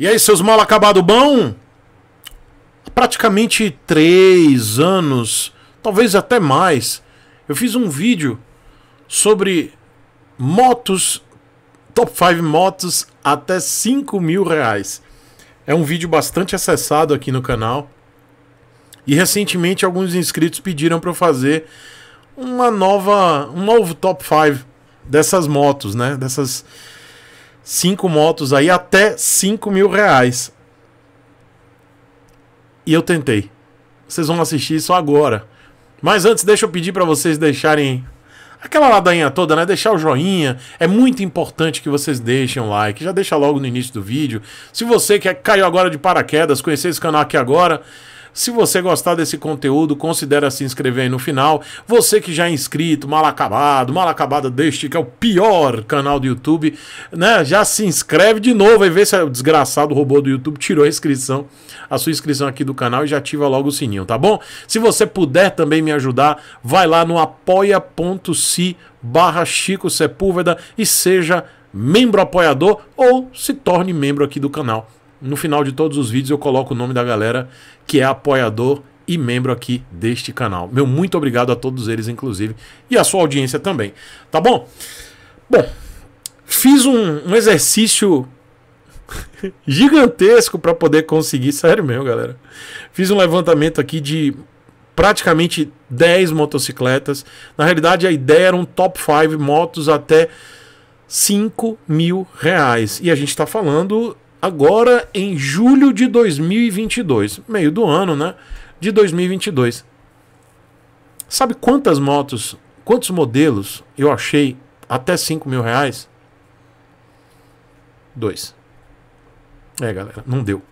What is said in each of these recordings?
E aí, seus mal acabado bom? Praticamente três anos, talvez até mais, eu fiz um vídeo sobre motos, top 5 motos até 5 mil reais. É um vídeo bastante acessado aqui no canal. E recentemente alguns inscritos pediram para eu fazer uma nova, um novo top 5 dessas motos, né? Dessas cinco motos aí até 5 mil reais. E eu tentei. Vocês vão assistir isso agora. Mas antes, deixa eu pedir para vocês deixarem aquela ladainha toda, né? Deixar o joinha. É muito importante que vocês deixem o like. Já deixa logo no início do vídeo. Se você que é- caiu agora de paraquedas, conhecer esse canal aqui agora, se você gostar desse conteúdo, considere se inscrever aí no final. Você que já é inscrito, mal acabado, mal acabado deste, que é o pior canal do YouTube, né? Já se inscreve de novo e vê se o desgraçado robô do YouTube tirou a inscrição, a sua inscrição aqui do canal e já ativa logo o sininho, tá bom? Se você puder também me ajudar, vai lá no apoia.se barra Chico Sepúlveda e seja membro apoiador ou se torne membro aqui do canal no final de todos os vídeos eu coloco o nome da galera que é apoiador e membro aqui deste canal. Meu muito obrigado a todos eles, inclusive, e a sua audiência também. Tá bom? Bom, fiz um, um exercício gigantesco para poder conseguir. Sério mesmo, galera. Fiz um levantamento aqui de praticamente 10 motocicletas. Na realidade, a ideia era um top 5 motos até 5 mil reais. E a gente está falando agora em julho de 2022, meio do ano, né? De 2022. Sabe quantas motos, quantos modelos eu achei até 5 mil reais? Dois. É, galera, não deu.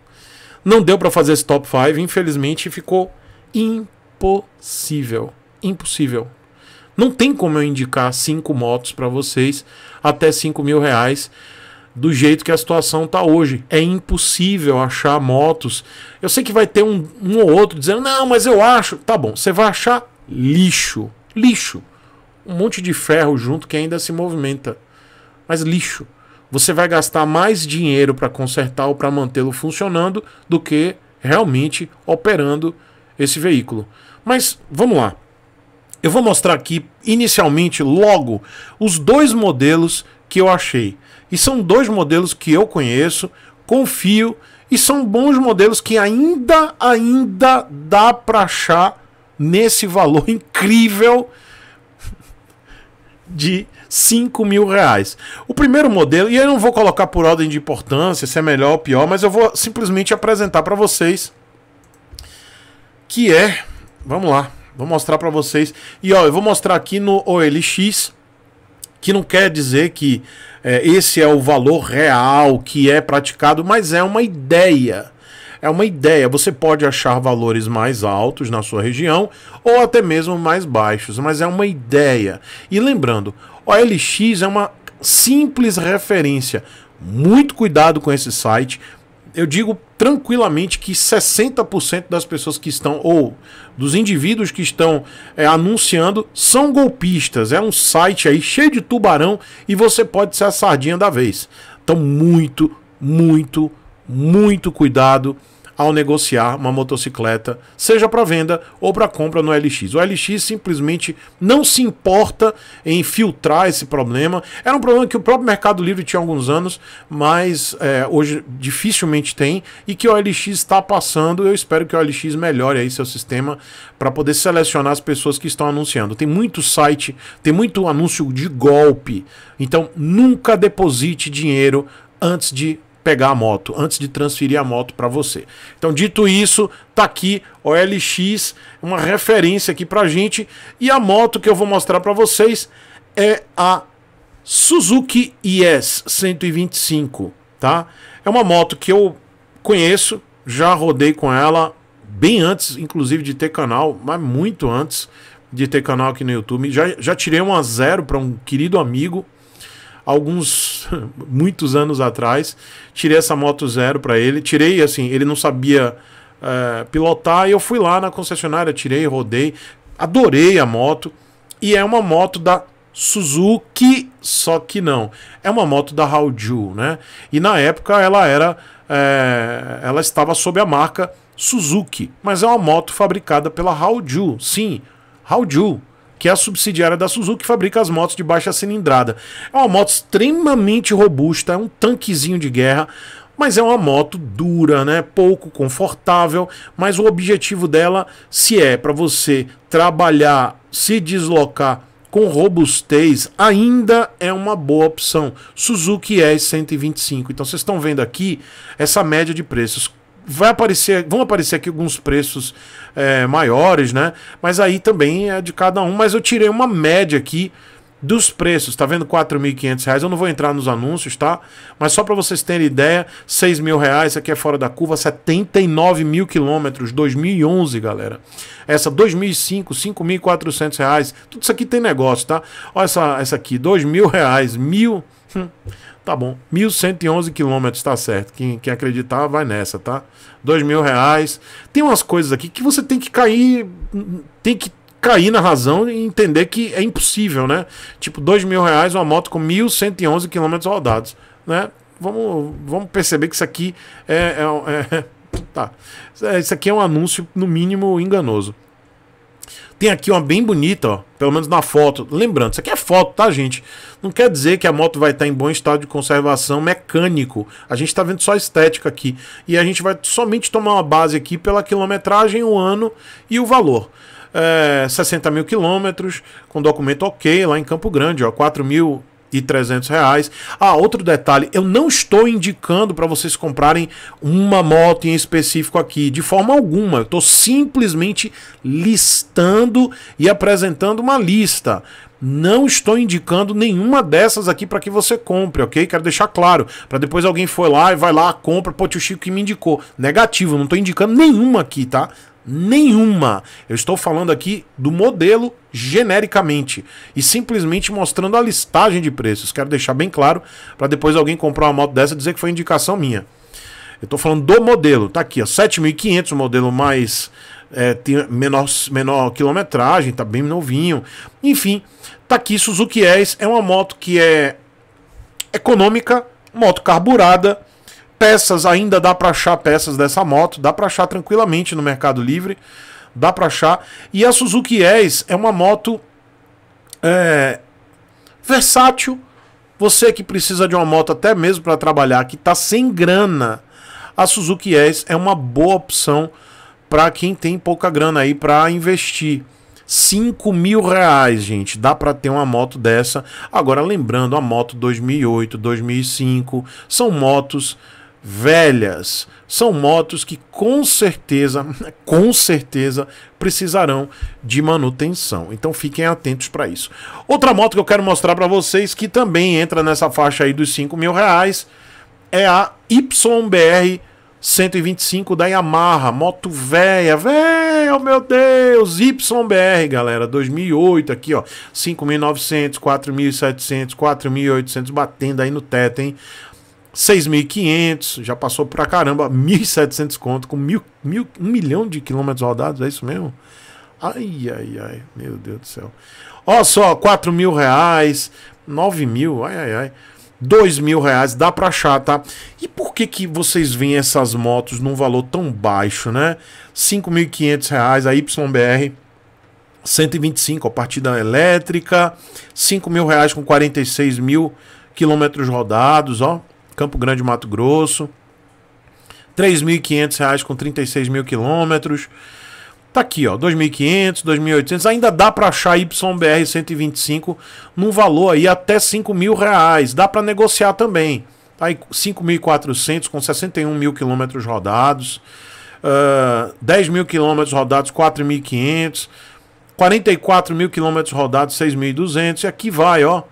Não deu para fazer esse top 5, infelizmente ficou impossível. Impossível. Não tem como eu indicar cinco motos para vocês até 5 mil reais do jeito que a situação está hoje. É impossível achar motos. Eu sei que vai ter um, um ou outro dizendo, não, mas eu acho. Tá bom, você vai achar lixo. Lixo. Um monte de ferro junto que ainda se movimenta. Mas lixo. Você vai gastar mais dinheiro para consertar ou para mantê-lo funcionando do que realmente operando esse veículo. Mas vamos lá. Eu vou mostrar aqui, inicialmente, logo, os dois modelos que eu achei. E são dois modelos que eu conheço, confio e são bons modelos que ainda ainda dá para achar nesse valor incrível de 5 mil reais. O primeiro modelo, e eu não vou colocar por ordem de importância, se é melhor ou pior, mas eu vou simplesmente apresentar para vocês que é, vamos lá, vou mostrar para vocês. E ó, eu vou mostrar aqui no OLX que não quer dizer que é, esse é o valor real que é praticado, mas é uma ideia. É uma ideia. Você pode achar valores mais altos na sua região ou até mesmo mais baixos, mas é uma ideia. E lembrando, OLX é uma simples referência. Muito cuidado com esse site, eu digo tranquilamente que 60% das pessoas que estão, ou dos indivíduos que estão é, anunciando, são golpistas. É um site aí cheio de tubarão e você pode ser a sardinha da vez. Então, muito, muito, muito cuidado ao negociar uma motocicleta, seja para venda ou para compra no LX. O LX simplesmente não se importa em filtrar esse problema. Era um problema que o próprio Mercado Livre tinha há alguns anos, mas é, hoje dificilmente tem e que o LX está passando. Eu espero que o LX melhore aí seu sistema para poder selecionar as pessoas que estão anunciando. Tem muito site, tem muito anúncio de golpe. Então nunca deposite dinheiro antes de pegar a moto, antes de transferir a moto para você. Então, dito isso, tá aqui OLX, uma referência aqui pra gente. E a moto que eu vou mostrar para vocês é a Suzuki IS 125, tá? É uma moto que eu conheço, já rodei com ela bem antes, inclusive, de ter canal, mas muito antes de ter canal aqui no YouTube. Já, já tirei uma zero para um querido amigo alguns muitos anos atrás, tirei essa moto zero para ele, tirei assim, ele não sabia uh, pilotar e eu fui lá na concessionária, tirei, rodei, adorei a moto e é uma moto da Suzuki, só que não. É uma moto da Haoju, né? E na época ela era é, ela estava sob a marca Suzuki, mas é uma moto fabricada pela Haoju. Sim, Haoju, que é a subsidiária da Suzuki que fabrica as motos de baixa cilindrada. É uma moto extremamente robusta, é um tanquezinho de guerra, mas é uma moto dura, né? Pouco confortável, mas o objetivo dela se é para você trabalhar, se deslocar com robustez ainda é uma boa opção. Suzuki s 125. Então vocês estão vendo aqui essa média de preços vai aparecer, vão aparecer aqui alguns preços é, maiores, né? Mas aí também é de cada um. Mas eu tirei uma média aqui dos preços, tá vendo? R$ 4.500. Eu não vou entrar nos anúncios, tá? Mas só para vocês terem ideia, R$ 6.000, aqui é fora da curva, 79 mil quilômetros, 2011, galera. Essa 2005, R$ 5.400, tudo isso aqui tem negócio, tá? Olha essa, essa aqui, R$ 2.000, mil... Hum, Tá bom. 1.111 quilômetros, tá certo. Quem, quem acreditar, vai nessa, tá? Dois mil reais. Tem umas coisas aqui que você tem que cair. Tem que cair na razão e entender que é impossível, né? Tipo, dois mil reais uma moto com 1.111 quilômetros rodados, né? Vamos, vamos perceber que isso aqui é, é, é, tá. Isso aqui é um anúncio, no mínimo, enganoso. Tem aqui uma bem bonita, ó, pelo menos na foto. Lembrando, isso aqui é foto, tá, gente? Não quer dizer que a moto vai estar em bom estado de conservação mecânico. A gente está vendo só estética aqui. E a gente vai somente tomar uma base aqui pela quilometragem, o ano e o valor. É, 60 mil quilômetros, com documento ok, lá em Campo Grande, ó, 4 mil e 300 reais. Ah, outro detalhe, eu não estou indicando para vocês comprarem uma moto em específico aqui, de forma alguma. Eu estou simplesmente listando e apresentando uma lista. Não estou indicando nenhuma dessas aqui para que você compre, ok? Quero deixar claro. Para depois alguém for lá e vai lá, compra, pô, tio Chico que me indicou. Negativo, não estou indicando nenhuma aqui, tá? nenhuma. Eu estou falando aqui do modelo genericamente e simplesmente mostrando a listagem de preços. Quero deixar bem claro para depois alguém comprar uma moto dessa dizer que foi indicação minha. Eu estou falando do modelo, tá aqui, ó, 7.500, o modelo mais é, tem menor, menor quilometragem, tá bem novinho. Enfim, tá aqui Suzuki S, é uma moto que é econômica, moto carburada, Peças ainda dá para achar peças dessa moto, dá para achar tranquilamente no Mercado Livre, dá para achar. E a Suzuki S é uma moto é, versátil. Você que precisa de uma moto até mesmo para trabalhar, que está sem grana, a Suzuki S é uma boa opção para quem tem pouca grana aí para investir. 5 mil reais, gente. Dá para ter uma moto dessa. Agora, lembrando, a moto 2008, 2005 são motos velhas. São motos que com certeza, com certeza precisarão de manutenção. Então fiquem atentos para isso. Outra moto que eu quero mostrar para vocês que também entra nessa faixa aí dos 5 mil reais é a YBR 125 da Yamaha, moto véia, velho, oh, meu Deus, YBR, galera, 2008 aqui, ó, 5.900, 4.700, 4.800 batendo aí no teto, hein? 6.500, já passou pra caramba, 1.700 conto, com mil, mil, um milhão de quilômetros rodados, é isso mesmo? Ai, ai, ai, meu Deus do céu. Ó só, 4 mil reais, 9 mil, ai, ai, ai. 2 mil reais, dá pra achar, tá? E por que que vocês veem essas motos num valor tão baixo, né? 5.500 reais, a YBR 125, a partida elétrica, 5 mil reais com 46 mil quilômetros rodados, ó. Campo Grande, Mato Grosso. R$ 3.500 com 36 mil quilômetros. Tá aqui, ó, 2.500, 2.800. Ainda dá para achar YBR 125 num valor aí até R$ mil reais. Dá para negociar também. Tá aí 5.400 com 61 mil quilômetros rodados. Uh, ah, 10 mil quilômetros rodados, 4.500. 44 mil quilômetros rodados, 6.200. E aqui vai, ó.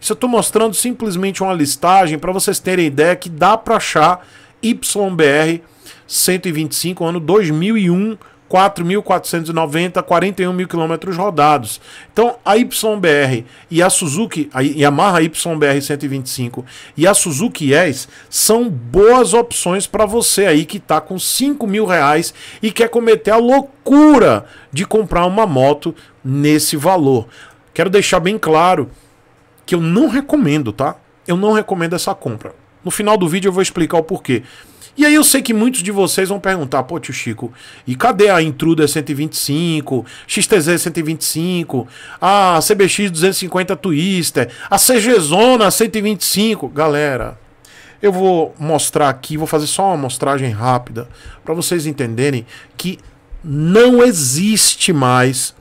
Isso eu estou mostrando simplesmente uma listagem para vocês terem ideia que dá para achar YBR 125, ano 2001, 4.490, 41 mil quilômetros rodados. Então a YBR e a Suzuki, a Yamaha YBR 125 e a Suzuki S são boas opções para você aí que está com 5 mil reais e quer cometer a loucura de comprar uma moto nesse valor. Quero deixar bem claro que eu não recomendo, tá? Eu não recomendo essa compra. No final do vídeo eu vou explicar o porquê. E aí eu sei que muitos de vocês vão perguntar, pô, tio Chico, e cadê a Intruder 125, XTZ 125, a CBX 250 Twister, a CG Zona 125? Galera, eu vou mostrar aqui, vou fazer só uma mostragem rápida para vocês entenderem que não existe mais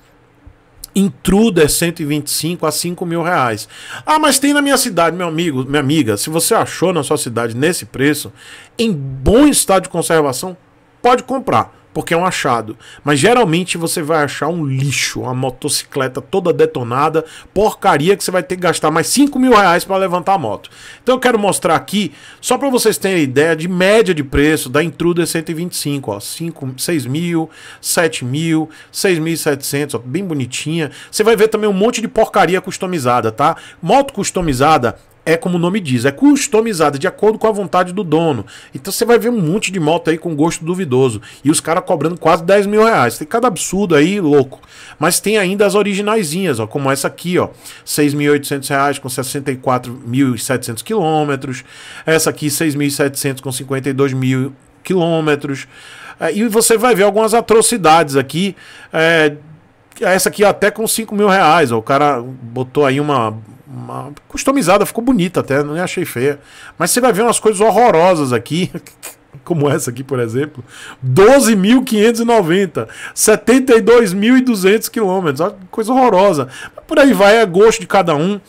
Intruda é 125 a 5 mil reais. Ah, mas tem na minha cidade, meu amigo, minha amiga. Se você achou na sua cidade nesse preço, em bom estado de conservação, pode comprar porque é um achado. Mas geralmente você vai achar um lixo, uma motocicleta toda detonada, porcaria que você vai ter que gastar mais 5 mil reais para levantar a moto. Então eu quero mostrar aqui, só para vocês terem ideia de média de preço da Intruder 125, ó, 5, 6 mil, 7 mil, 6.700, ó, bem bonitinha. Você vai ver também um monte de porcaria customizada, tá? Moto customizada é como o nome diz, é customizada de acordo com a vontade do dono. Então você vai ver um monte de moto aí com gosto duvidoso. E os caras cobrando quase 10 mil reais. Tem cada absurdo aí, louco. Mas tem ainda as originaisinhas, ó, como essa aqui, ó. 6.800 reais com 64.700 quilômetros. Essa aqui, 6.700 com 52 mil quilômetros. É, e você vai ver algumas atrocidades aqui. É, essa aqui até com 5 mil reais. Ó, o cara botou aí uma uma customizada, ficou bonita até, não achei feia. Mas você vai ver umas coisas horrorosas aqui, como essa aqui, por exemplo. 12.590, 72.200 quilômetros, coisa horrorosa. Por aí vai, é gosto de cada um.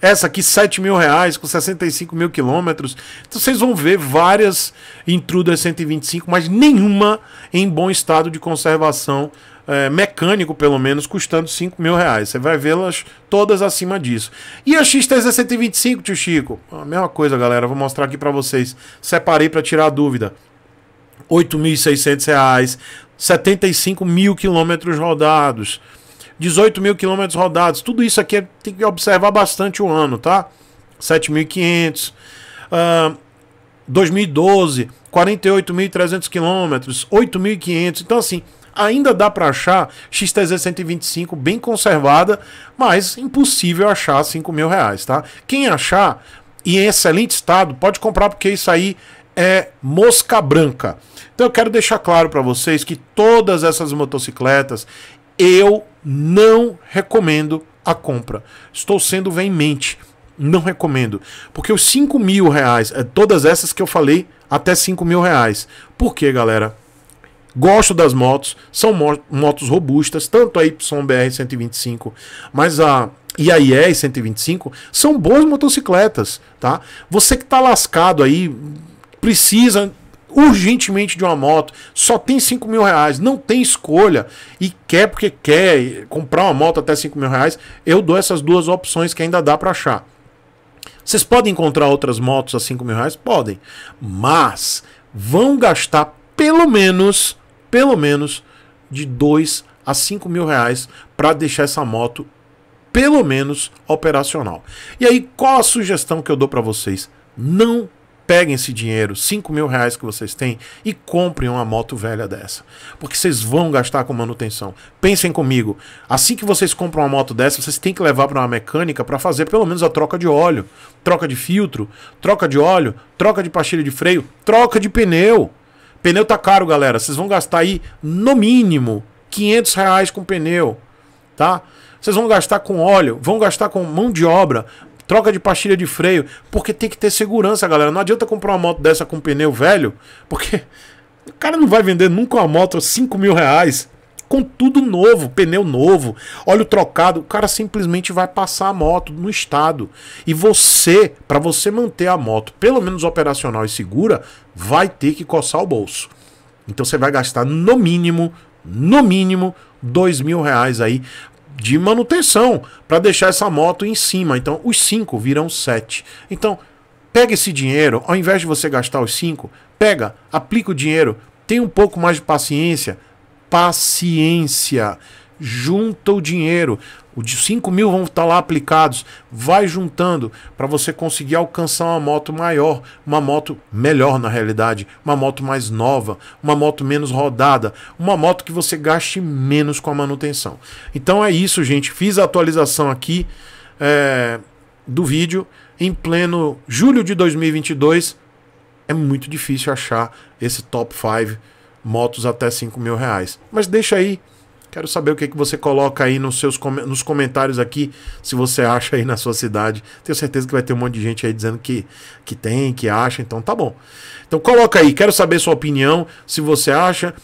Essa aqui, 7 mil reais, com 65 mil quilômetros. Então vocês vão ver várias Intruder 125, mas nenhuma em bom estado de conservação é, mecânico, pelo menos, custando 5 mil reais. Você vai vê-las todas acima disso. E a XTZ125, tio Chico? A mesma coisa, galera. Vou mostrar aqui para vocês. Separei para tirar a dúvida. R$ 8.600, 75 mil quilômetros rodados, 18 mil quilômetros rodados. Tudo isso aqui é, tem que observar bastante o ano, tá? 7.500. Uh, 2012, 48.300 quilômetros, 8.500. Então, assim, Ainda dá para achar XTZ125 bem conservada, mas impossível achar 5 mil reais, tá? Quem achar e em excelente estado, pode comprar porque isso aí é mosca branca. Então eu quero deixar claro para vocês que todas essas motocicletas eu não recomendo a compra. Estou sendo veemente. Não recomendo. Porque os 5 mil reais, é todas essas que eu falei, até 5 mil reais. Por quê, galera? Gosto das motos, são motos robustas, tanto a YBR 125, mas a IAE 125 são boas motocicletas, tá? Você que tá lascado aí, precisa urgentemente de uma moto, só tem 5 mil reais, não tem escolha e quer porque quer comprar uma moto até 5 mil reais, eu dou essas duas opções que ainda dá para achar. Vocês podem encontrar outras motos a 5 mil reais? Podem, mas vão gastar pelo menos pelo menos de 2 a 5 mil reais para deixar essa moto pelo menos operacional. E aí, qual a sugestão que eu dou para vocês? Não peguem esse dinheiro, 5 mil reais que vocês têm, e comprem uma moto velha dessa. Porque vocês vão gastar com manutenção. Pensem comigo, assim que vocês compram uma moto dessa, vocês têm que levar para uma mecânica para fazer pelo menos a troca de óleo, troca de filtro, troca de óleo, troca de pastilha de freio, troca de pneu. Pneu tá caro, galera. Vocês vão gastar aí, no mínimo, 500 reais com pneu, tá? Vocês vão gastar com óleo, vão gastar com mão de obra, troca de pastilha de freio, porque tem que ter segurança, galera. Não adianta comprar uma moto dessa com pneu velho, porque o cara não vai vender nunca uma moto 5 mil reais com tudo novo, pneu novo, óleo trocado, o cara simplesmente vai passar a moto no estado. E você, para você manter a moto pelo menos operacional e segura, vai ter que coçar o bolso. Então você vai gastar no mínimo, no mínimo, dois mil reais aí de manutenção para deixar essa moto em cima. Então os cinco virão sete. Então pega esse dinheiro, ao invés de você gastar os cinco, pega, aplica o dinheiro, tem um pouco mais de paciência, paciência. Junta o dinheiro. O de 5 mil vão estar tá lá aplicados. Vai juntando para você conseguir alcançar uma moto maior, uma moto melhor na realidade, uma moto mais nova, uma moto menos rodada, uma moto que você gaste menos com a manutenção. Então é isso, gente. Fiz a atualização aqui é, do vídeo em pleno julho de 2022. É muito difícil achar esse top 5 motos até 5 mil reais. Mas deixa aí, quero saber o que, que você coloca aí nos, seus, nos comentários aqui, se você acha aí na sua cidade. Tenho certeza que vai ter um monte de gente aí dizendo que, que tem, que acha, então tá bom. Então coloca aí, quero saber sua opinião, se você acha,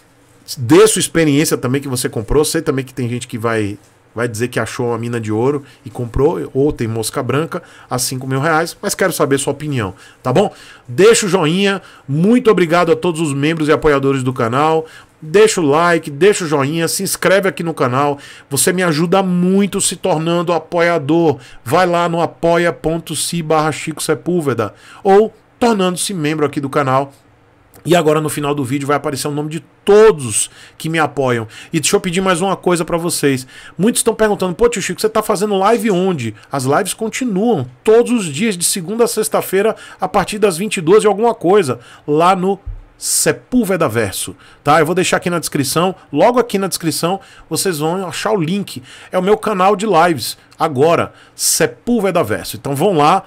dê sua experiência também que você comprou, sei também que tem gente que vai Vai dizer que achou uma mina de ouro e comprou, ou tem mosca branca, a 5 mil reais, mas quero saber sua opinião, tá bom? Deixa o joinha, muito obrigado a todos os membros e apoiadores do canal. Deixa o like, deixa o joinha, se inscreve aqui no canal. Você me ajuda muito se tornando apoiador. Vai lá no apoia.se barra Chico Sepúlveda ou tornando-se membro aqui do canal e agora no final do vídeo vai aparecer o nome de todos que me apoiam. E deixa eu pedir mais uma coisa para vocês. Muitos estão perguntando: "Pô, tio Chico, você tá fazendo live onde?" As lives continuam todos os dias de segunda a sexta-feira a partir das 22 e alguma coisa, lá no Sepúlveda Verso, tá? Eu vou deixar aqui na descrição, logo aqui na descrição, vocês vão achar o link. É o meu canal de lives agora, Sepúlveda Verso. Então vão lá,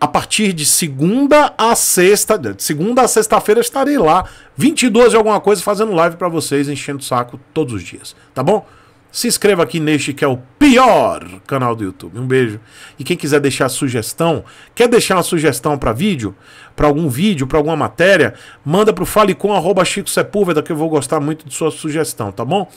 a partir de segunda a sexta, de segunda a sexta-feira estarei lá, 22 e alguma coisa, fazendo live para vocês, enchendo o saco todos os dias, tá bom? Se inscreva aqui neste que é o pior canal do YouTube. Um beijo. E quem quiser deixar sugestão, quer deixar uma sugestão para vídeo, para algum vídeo, para alguma matéria, manda pro falecom@chico sepulveda que eu vou gostar muito de sua sugestão, tá bom?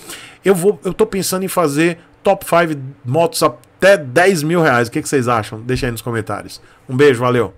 Eu vou eu tô pensando em fazer top 5 motos até 10 mil reais. O que, que vocês acham? Deixa aí nos comentários. Um beijo, valeu!